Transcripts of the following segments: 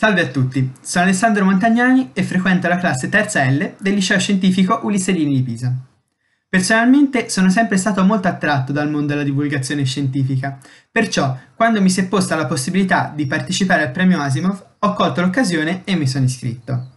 Salve a tutti, sono Alessandro Montagnani e frequento la classe terza L del liceo scientifico Ulisse Lini di Pisa. Personalmente sono sempre stato molto attratto dal mondo della divulgazione scientifica, perciò quando mi si è posta la possibilità di partecipare al premio Asimov ho colto l'occasione e mi sono iscritto.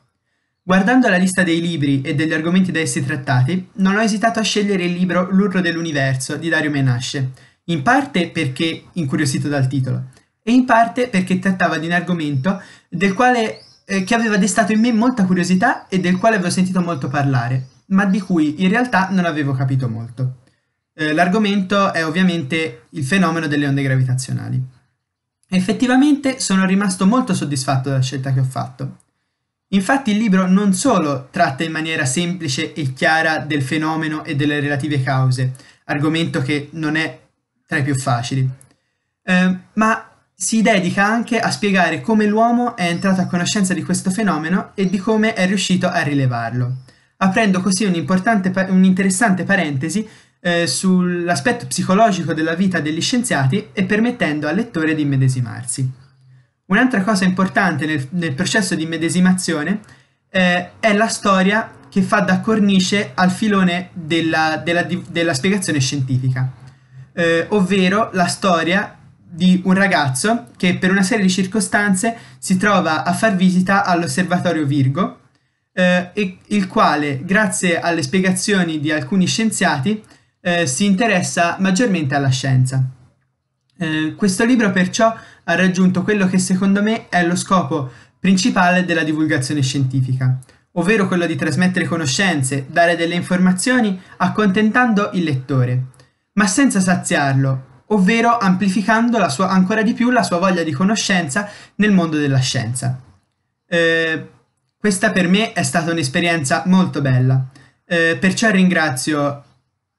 Guardando la lista dei libri e degli argomenti da essi trattati, non ho esitato a scegliere il libro L'urlo dell'universo di Dario Menasce, in parte perché incuriosito dal titolo, e in parte perché trattava di un argomento del quale, eh, che aveva destato in me molta curiosità e del quale avevo sentito molto parlare, ma di cui in realtà non avevo capito molto. Eh, l'argomento è ovviamente il fenomeno delle onde gravitazionali. Effettivamente sono rimasto molto soddisfatto della scelta che ho fatto. Infatti il libro non solo tratta in maniera semplice e chiara del fenomeno e delle relative cause, argomento che non è tra i più facili, eh, ma si dedica anche a spiegare come l'uomo è entrato a conoscenza di questo fenomeno e di come è riuscito a rilevarlo, aprendo così un'interessante parentesi eh, sull'aspetto psicologico della vita degli scienziati e permettendo al lettore di immedesimarsi. Un'altra cosa importante nel, nel processo di immedesimazione eh, è la storia che fa da cornice al filone della, della, della spiegazione scientifica, eh, ovvero la storia di un ragazzo che per una serie di circostanze si trova a far visita all'osservatorio Virgo, eh, il quale, grazie alle spiegazioni di alcuni scienziati, eh, si interessa maggiormente alla scienza. Eh, questo libro perciò ha raggiunto quello che secondo me è lo scopo principale della divulgazione scientifica, ovvero quello di trasmettere conoscenze, dare delle informazioni accontentando il lettore, ma senza saziarlo ovvero amplificando sua, ancora di più la sua voglia di conoscenza nel mondo della scienza. Eh, questa per me è stata un'esperienza molto bella, eh, perciò ringrazio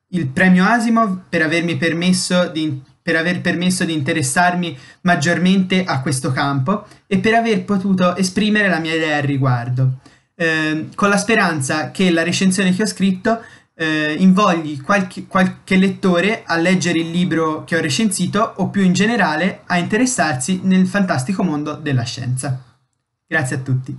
il premio Asimov per avermi permesso di, per aver permesso di interessarmi maggiormente a questo campo e per aver potuto esprimere la mia idea al riguardo, eh, con la speranza che la recensione che ho scritto eh, invogli qualche, qualche lettore a leggere il libro che ho recensito o più in generale a interessarsi nel fantastico mondo della scienza. Grazie a tutti.